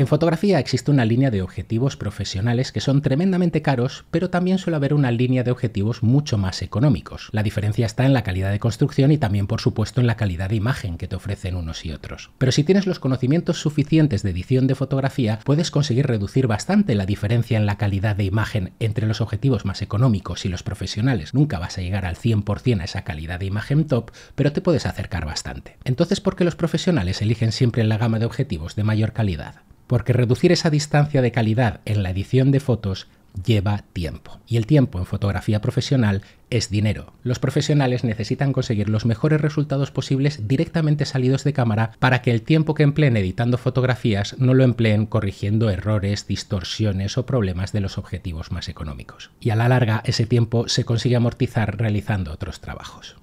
En fotografía existe una línea de objetivos profesionales que son tremendamente caros, pero también suele haber una línea de objetivos mucho más económicos. La diferencia está en la calidad de construcción y también, por supuesto, en la calidad de imagen que te ofrecen unos y otros. Pero si tienes los conocimientos suficientes de edición de fotografía, puedes conseguir reducir bastante la diferencia en la calidad de imagen entre los objetivos más económicos y los profesionales. Nunca vas a llegar al 100% a esa calidad de imagen top, pero te puedes acercar bastante. Entonces, ¿por qué los profesionales eligen siempre la gama de objetivos de mayor calidad? porque reducir esa distancia de calidad en la edición de fotos lleva tiempo. Y el tiempo en fotografía profesional es dinero. Los profesionales necesitan conseguir los mejores resultados posibles directamente salidos de cámara para que el tiempo que empleen editando fotografías no lo empleen corrigiendo errores, distorsiones o problemas de los objetivos más económicos. Y a la larga ese tiempo se consigue amortizar realizando otros trabajos.